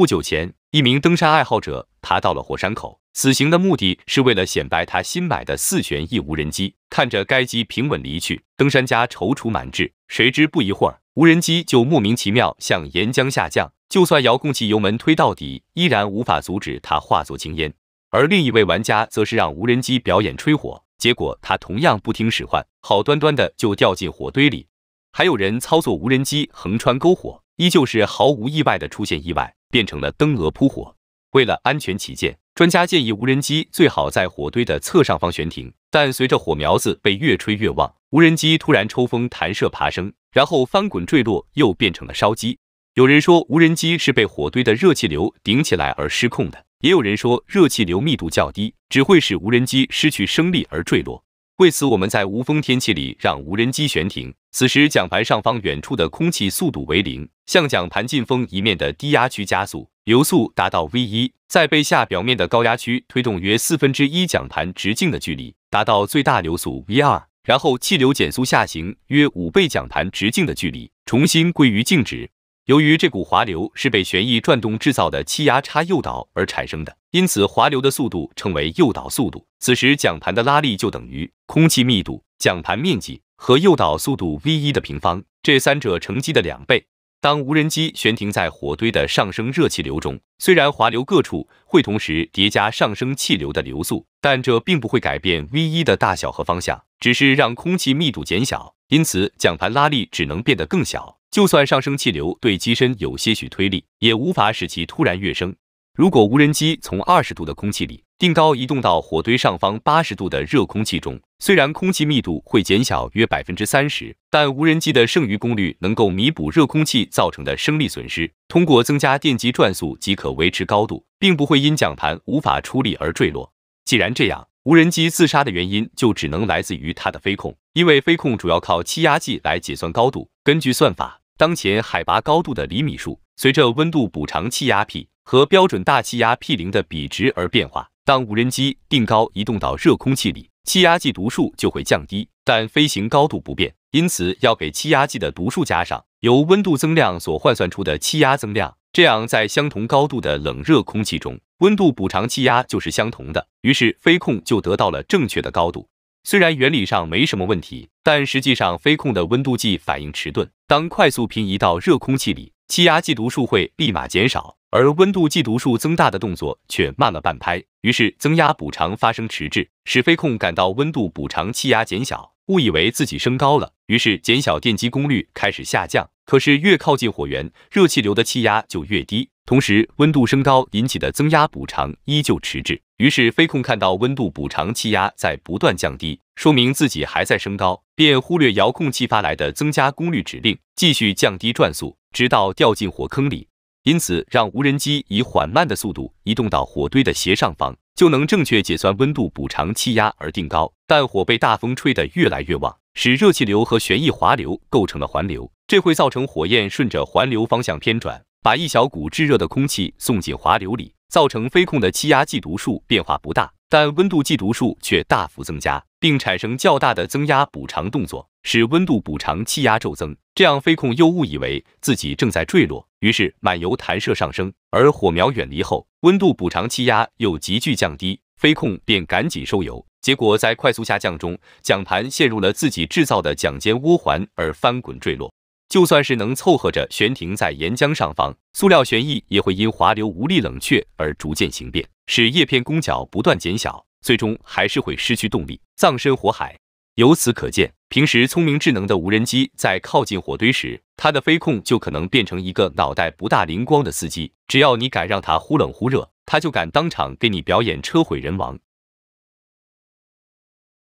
不久前，一名登山爱好者爬到了火山口，此行的目的是为了显摆他新买的四旋翼无人机。看着该机平稳离去，登山家踌躇满志。谁知不一会儿，无人机就莫名其妙向岩浆下降，就算遥控器油门推到底，依然无法阻止它化作青烟。而另一位玩家则是让无人机表演吹火，结果他同样不听使唤，好端端的就掉进火堆里。还有人操作无人机横穿篝火。依旧是毫无意外的出现意外，变成了灯蛾扑火。为了安全起见，专家建议无人机最好在火堆的侧上方悬停。但随着火苗子被越吹越旺，无人机突然抽风弹射爬升，然后翻滚坠落，又变成了烧鸡。有人说无人机是被火堆的热气流顶起来而失控的，也有人说热气流密度较低，只会使无人机失去升力而坠落。为此，我们在无风天气里让无人机悬停。此时，桨盘上方远处的空气速度为零，向桨盘进风一面的低压区加速，流速达到 v 一，在背下表面的高压区推动约四分之一桨盘直径的距离，达到最大流速 v 二，然后气流减速下行约五倍桨盘直径的距离，重新归于静止。由于这股滑流是被旋翼转动制造的气压差诱导而产生的，因此滑流的速度称为诱导速度。此时，桨盘的拉力就等于空气密度桨盘面积。和诱导速度 v 一的平方，这三者乘积的两倍。当无人机悬停在火堆的上升热气流中，虽然滑流各处会同时叠加上升气流的流速，但这并不会改变 v 一的大小和方向，只是让空气密度减小，因此桨盘拉力只能变得更小。就算上升气流对机身有些许推力，也无法使其突然跃升。如果无人机从二十度的空气里定高移动到火堆上方八十度的热空气中，虽然空气密度会减小约百分之三十，但无人机的剩余功率能够弥补热空气造成的升力损失，通过增加电机转速即可维持高度，并不会因桨盘无法出力而坠落。既然这样，无人机自杀的原因就只能来自于它的飞控，因为飞控主要靠气压计来计算高度。根据算法，当前海拔高度的厘米数随着温度补偿气压 p 和标准大气压 p 零的比值而变化。当无人机定高移动到热空气里。气压计读数就会降低，但飞行高度不变，因此要给气压计的读数加上由温度增量所换算出的气压增量，这样在相同高度的冷热空气中，温度补偿气压就是相同的，于是飞控就得到了正确的高度。虽然原理上没什么问题，但实际上飞控的温度计反应迟钝，当快速平移到热空气里。气压计读数会立马减少，而温度计读数增大的动作却慢了半拍，于是增压补偿发生迟滞，使飞控感到温度补偿气压减小，误以为自己升高了，于是减小电机功率开始下降。可是越靠近火源，热气流的气压就越低，同时温度升高引起的增压补偿依旧迟滞，于是飞控看到温度补偿气压在不断降低，说明自己还在升高，便忽略遥控器发来的增加功率指令，继续降低转速。直到掉进火坑里，因此让无人机以缓慢的速度移动到火堆的斜上方，就能正确解算温度补偿气压而定高。但火被大风吹得越来越旺，使热气流和旋翼滑流构成了环流，这会造成火焰顺着环流方向偏转，把一小股炙热的空气送进滑流里，造成飞控的气压计读数变化不大，但温度计读数却大幅增加，并产生较大的增压补偿动作。使温度补偿气压骤增，这样飞控又误以为自己正在坠落，于是满油弹射上升，而火苗远离后，温度补偿气压又急剧降低，飞控便赶紧收油，结果在快速下降中，桨盘陷入了自己制造的桨尖涡环而翻滚坠落。就算是能凑合着悬停在岩浆上方，塑料旋翼也会因滑流无力冷却而逐渐形变，使叶片攻角不断减小，最终还是会失去动力，葬身火海。由此可见。平时聪明智能的无人机在靠近火堆时，它的飞控就可能变成一个脑袋不大灵光的司机。只要你敢让它忽冷忽热，它就敢当场给你表演车毁人亡。